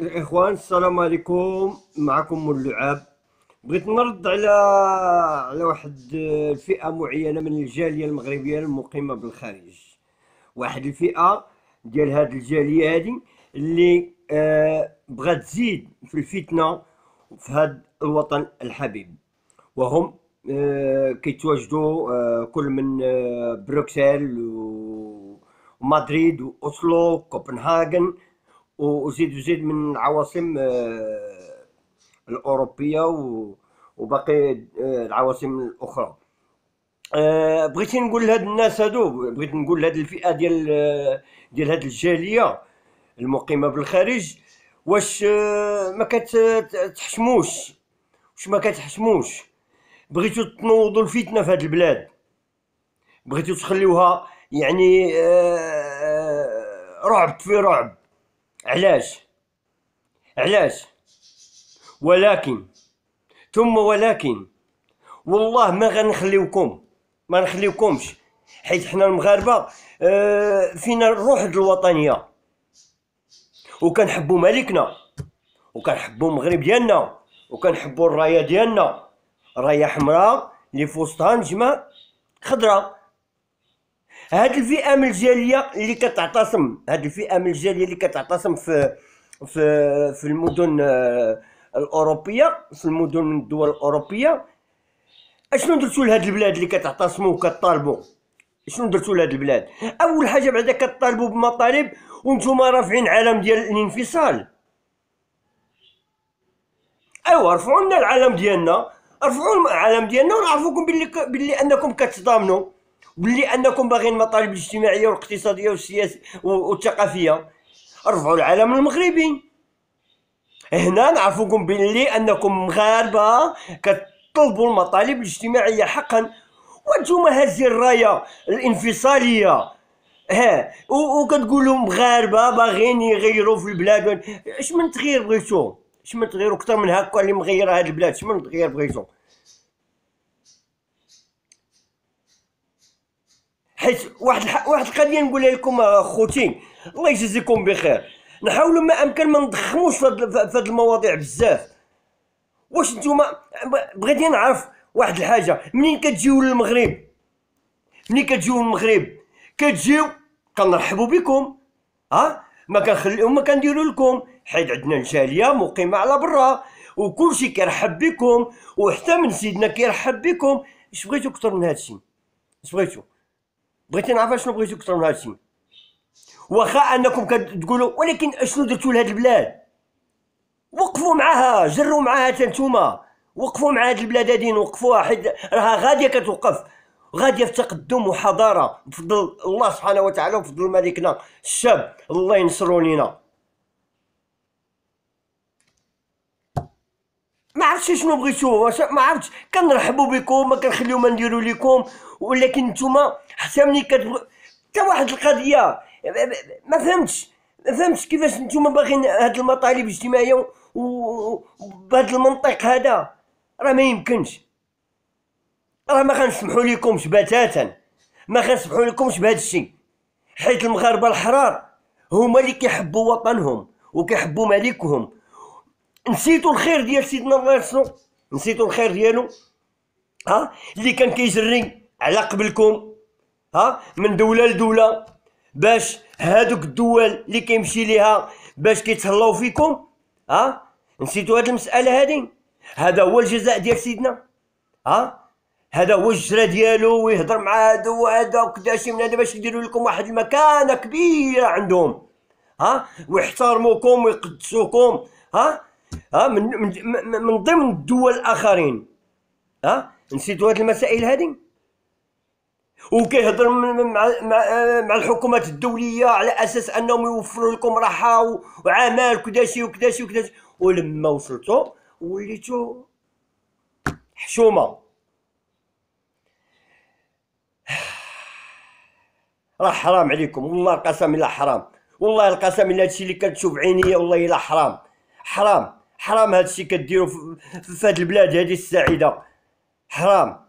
الاخوان السلام عليكم معكم اللعاب بغيت نرد على على واحد الفئه آه، معينه من الجاليه المغربيه المقيمه بالخارج واحد الفئه ديال هاد الجاليه هادي اللي آه بغات تزيد في الفتنه في هاد الوطن الحبيب وهم آه كيتواجدوا آه كل من آه بروكسل ومدريد واوسلو وكوبنهاغن وزيد وزيد من العواصم آه، الاوروبيه وباقي آه، العواصم الاخرى آه، بغيت نقول لهاد الناس هادو بغيت نقول لهاد الفئه ديال ديال هاد الجاليه المقيمه بالخارج واش ما كتحشموش واش ما كتحشموش بغيتو تنوضوا الفتنه في هاد البلاد بغيتو تخليوها يعني رعب في رعب علاش علاش ولكن ثم ولكن والله ما غنخليوكم ما نخليوكمش حيت حنا المغاربه آه فينا الروح الوطنيه وكنحبوا ملكنا وكنحبوا المغرب ديالنا وكنحبوا الرايه ديالنا رايه حمراء لفستان في وسطها خضراء هاد الفئه من الجاليه اللي كتعتصم هاد الفئه من الجاليه اللي كتعتصم في في في المدن آه، الاوروبيه في المدن من الدول الاوروبيه اشنو درتو لهاد البلاد اللي كتعتصموا وكطالبو شنو درتو لهاد البلاد اول حاجه بعدا كطالبو بمطالب وانتم رافعين علم ديال الانفصال ايوا رفعوا لنا العلم ديالنا رفعوا العلم ديالنا ونعرفوكم باللي بلي باللي انكم كتضامنوا بلي انكم باغيين المطالب الاجتماعيه والاقتصاديه والسياسيه والثقافيه رفعوا العالم المغربي هنا نعرفكم باللي انكم مغاربه كتطلبوا المطالب الاجتماعيه حقا وانتم هذه الرايه الانفصاليه ها وكتقولوا مغاربه باغيين يغيروا في البلاد اش من تغيير بغيتو اش من تغيير اكثر من هكا اللي مغيره هاد البلاد اش من تغيير بغيتو حيت واحد الح... واحد القضيه نقولها لكم خوتي الله يجازيكم بخير نحاولوا ما امكن ما نضخموش في هاد المواضيع بزاف واش نتوما بغيت نعرف واحد الحاجه منين كتجيو للمغرب منين كتجيو للمغرب كتجيو كنرحبوا بكم ها ما كنخليو ما كنديروا لكم حيت عندنا الجاليه مقيمه على برا وكلشي كيرحب بكم وحتى من سيدنا كيرحب بكم اش بغيتو اكثر من هادشي اش بغيتو بغيت نعرف شنو بغيتو اكثر من هادشي واخا انكم كتقولوا ولكن اشنو درتو لهاد البلاد وقفوا معاها جروا معاها حتى نتوما وقفوا مع هاد البلاد هادي وقفوها حيت راها غاديه كتوقف غاديه في تقدم وحضاره بفضل الله سبحانه وتعالى وبفضل ملكنا الشاب الله ينصرو لينا ما عرفتش شنو بغيتو ما عرفتش كنرحبوا بكم ما كنخليو ما نديرو لكم ولكن نتوما حتى ملي كتبغي حتى واحد القضيه ما فهمتش ما فهمتش كيفاش نتوما باغيين هاد المطالب الاجتماعيه وبهذا المنطق هذا راه ما يمكنش راه ما غنسمحوا لكمش بتاتا ما غنسمحوا لكمش بهذا الشيء حيت المغاربه الحرار هما اللي كيحبوا وطنهم وكيحبوا ملكهم نسيتوا الخير ديال سيدنا الله يرسلو نسيتوا الخير ديالو ها اللي كان كيجري على قبلكم ها من دوله لدوله باش هادوك الدول اللي كيمشي ليها باش كيتهلاو فيكم ها نسيتوا هاد المساله هادي هذا هو الجزاء ديال سيدنا ها هذا هو الجرا ديالو ويهضر مع هادو وهذا وكذا شي من هذا باش يديروا لكم واحد المكانه كبيره عندهم ها ويحترموكم ويقدسوكم ها ها من من, من ضمن الدول الاخرين ها نسيتوا هذه المسائل هذه وكيهضر مع, مع, الحكومات الدوليه على اساس انهم يوفروا لكم راحه وعمل كداشي وكداشي وكداشي ولما وصلتوا وليتوا حشومه راه حرام عليكم والله القسم الا حرام والله القسم الا هادشي اللي كتشوف عينيا والله الا حرام حرام حرام هذا الشيء كديروا في هذه البلاد هذه السعيده حرام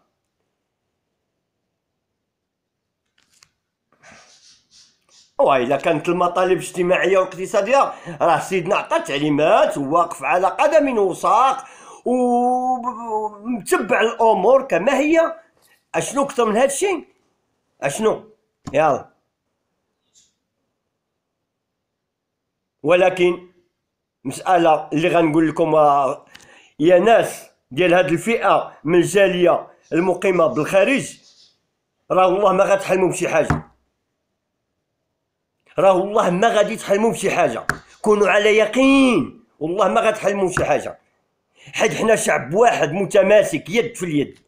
وإلا كانت المطالب الاجتماعيه والاقتصاديه راه سيدنا عطى تعليمات واقف على قدم وساق ومتبع الامور كما هي اشنو اكثر من هذا الشيء اشنو يلا ولكن مساله اللي غنقول لكم يا ناس ديال هاد الفئه من الجاليه المقيمه بالخارج راه والله ما غتحلموا بشي حاجه راه والله ما غادي تحلموا بشي حاجه كونوا على يقين والله ما غتحلموا بشي حاجه حيت حنا شعب واحد متماسك يد في اليد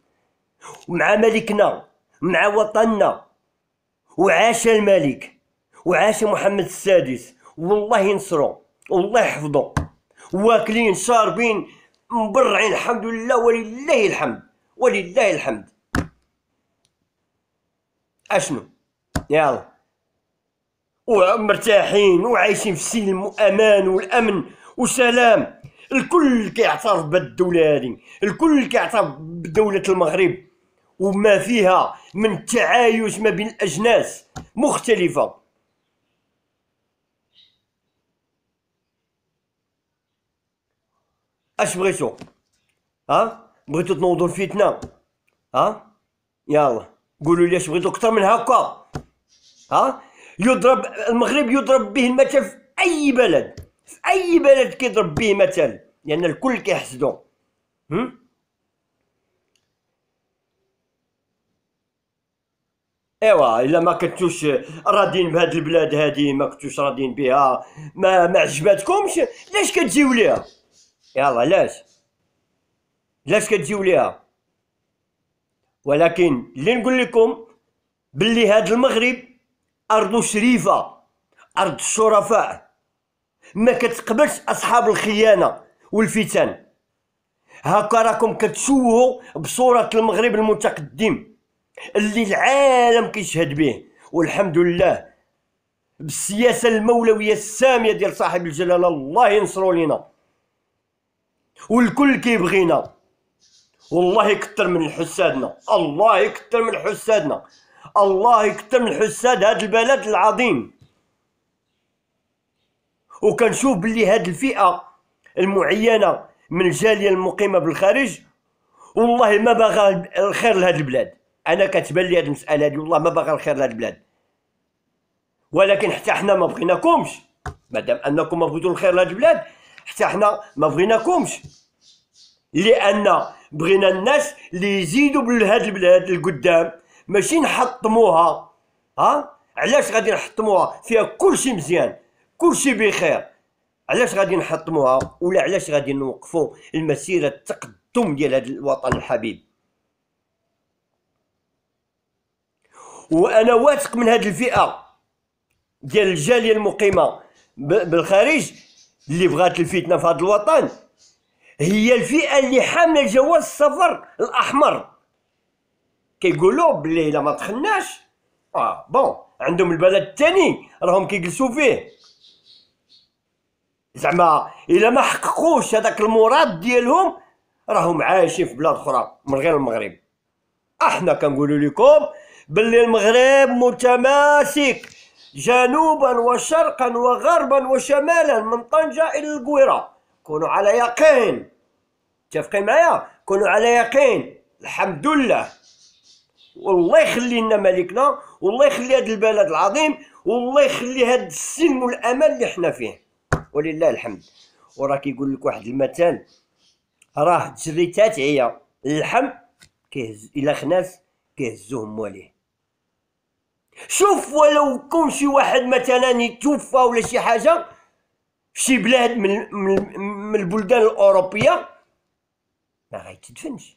ومع ملكنا مع وطننا وعاش الملك وعاش محمد السادس والله ينصرو الله يحفظه واكلين شاربين مبرعين الحمد لله ولله الحمد ولله الحمد اشنو يلا ومرتاحين وعايشين في سلم وامان والامن وسلام الكل كيعترف بالدولة هذه الكل كيعترف بدولة المغرب وما فيها من تعايش ما بين الأجناس مختلفة اش بغيتو ها بغيتو تنوضوا الفتنه ها يلا قولوا لي اش بغيتو اكثر من هكا ها يضرب المغرب يضرب به المثل في اي بلد في اي بلد كيضرب به مثل لان يعني الكل كيحسدو ايوا الا ما كنتوش راضين بهاد البلاد هادي ما كنتوش راضين بها ما ما عجباتكمش علاش كتجيو ليها يلا علاش علاش كتجيو ليها ولكن اللي نقول لكم باللي هذا المغرب ارض شريفه ارض الشرفاء ما كتقبلش اصحاب الخيانه والفتن هكا راكم كتشوهوا بصوره المغرب المتقدم اللي العالم كيشهد به والحمد لله بالسياسه المولويه الساميه ديال صاحب الجلاله الله ينصرو لينا والكل كيبغينا والله يكثر من حسادنا الله يكثر من حسادنا الله يكثر من حساد هذا البلد العظيم وكنشوف بلي هذه الفئه المعينه من الجاليه المقيمه بالخارج والله ما باغا الخير لهاد البلاد انا كتبان لي هذه المساله هذه والله ما باغا الخير لهاد البلاد ولكن حتى حنا ما بغيناكمش مادام انكم ما بغيتو الخير لهاد البلاد حتى حنا ما بغيناكمش لان بغينا الناس اللي يزيدوا بهاد البلاد القدام ماشي نحطموها ها علاش غادي نحطموها فيها كلشي مزيان كلشي بخير علاش غادي نحطموها ولا علاش غادي نوقفوا المسيره التقدم ديال هذا الوطن الحبيب وانا واثق من هذه الفئه ديال الجاليه المقيمه بالخارج اللي بغات الفتنه في هذا الوطن هي الفئه اللي حامله جواز السفر الاحمر كيقولوا بلي الا ما دخلناش اه بون عندهم البلد الثاني راهم كيجلسوا فيه زعما الا ما حققوش هذاك المراد ديالهم راهم عايشين في بلاد اخرى من غير المغرب احنا كنقولوا لكم باللي المغرب متماسك جنوبا وشرقا وغربا وشمالا من طنجة إلى القويرة كونوا على يقين تفقي معايا كونوا على يقين الحمد لله والله يخلي لنا ملكنا والله يخلي هذا البلد العظيم والله يخلي هذا السلم والامان اللي حنا فيه ولله الحمد وراك يقول لك واحد المثال راه جريتات عيا اللحم كيهز الى خناس كيهزوه مواليه شوف ولو كون شي واحد مثلا يتوفى ولا شي حاجه في شي بلاد من, من, من البلدان الاوروبيه ما غيتدفنش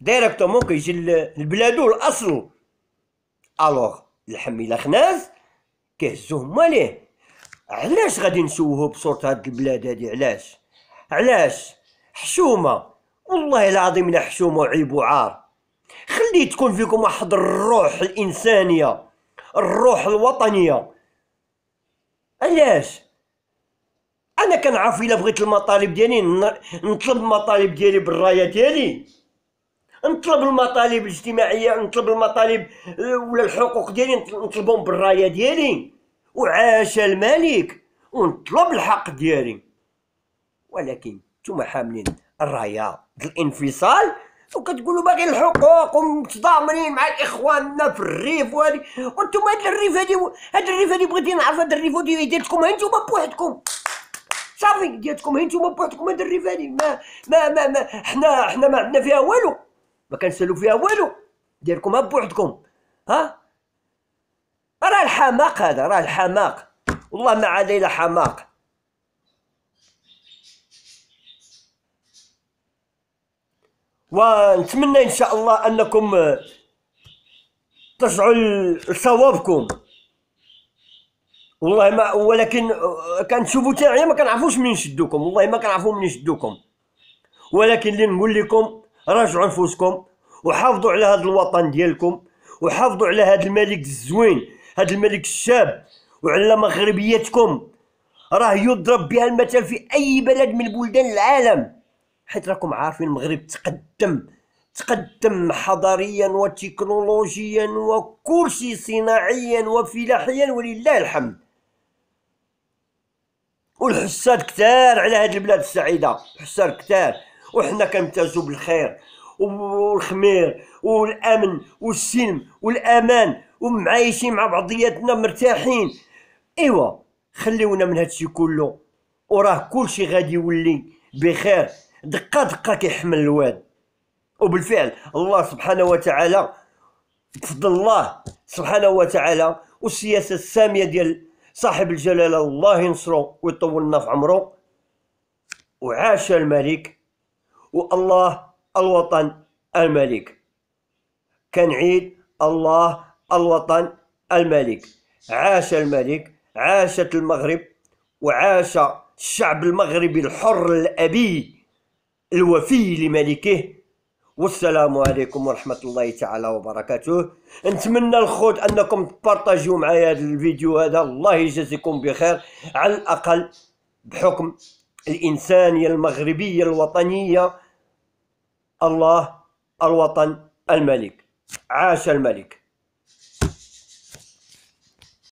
دايركتومون كيجي لبلادو الاصل الوغ اللحم الا خناز كيهزوه ماليه علاش غادي نشوهو بصورة هاد البلاد هادي علاش علاش حشومه والله العظيم لا حشومه وعيب وعار خلي تكون فيكم واحد الروح الانسانيه الروح الوطنيه علاش انا كنعرف الا بغيت المطالب ديالي نطلب المطالب ديالي بالرايه ديالي نطلب المطالب الاجتماعيه نطلب المطالب آه، ولا الحقوق ديالي نطلبهم بالرايه ديالي وعاش الملك ونطلب الحق ديالي ولكن نتوما حاملين الرايه الانفصال وكتقولوا باغي الحقوق ومتضامنين مع الاخواننا في الريف وهادي وانتم هاد الريف هادي هاد الريف هادي بغيت نعرف هاد الريف هادي ديالكم هانتوما بوحدكم صافي ديالكم هانتوما بوحدكم هاد الريف هادي ما ما ما, ما حنا حنا ما عندنا فيها والو ما كنسالو فيها والو ديالكم ها بوحدكم ها راه الحماق هذا راه الحماق والله ما عاد الا حماق ونتمنى ان شاء الله انكم آه، ترجعوا لصوابكم والله ما ولكن آه، كنشوفوا تاعي ما كنعرفوش منين شدوكم والله ما كنعرفو منين شدوكم ولكن اللي نقول لكم راجعوا نفوسكم وحافظوا على هذا الوطن ديالكم وحافظوا على هذا الملك الزوين هذا الملك الشاب وعلى مغربيتكم راه يضرب بها المثل في اي بلد من بلدان العالم حيت راكم عارفين المغرب تقدم تقدم حضاريا وتكنولوجيا وكلشي صناعيا وفلاحيا ولله الحمد والحساد كتار على هاد البلاد السعيده حساد كتار وحنا كنمتازوا بالخير والخمير والامن والسلم والامان ومعايشين مع بعضياتنا مرتاحين ايوا خليونا من هادشي كله وراه كلشي غادي يولي بخير دقه دقه كيحمل الواد وبالفعل الله سبحانه وتعالى بفضل الله سبحانه وتعالى والسياسه الساميه ديال صاحب الجلاله الله ينصرو ويطولنا في عمرو وعاش الملك والله الوطن الملك كان عيد الله الوطن الملك عاش الملك عاشت المغرب وعاش الشعب المغربي الحر الأبي الوفي لملكه والسلام عليكم ورحمة الله تعالى وبركاته نتمنى الخوت أنكم تبارطاجيو معايا هذا الفيديو هذا الله يجازيكم بخير على الأقل بحكم الإنسانية المغربية الوطنية الله الوطن الملك عاش الملك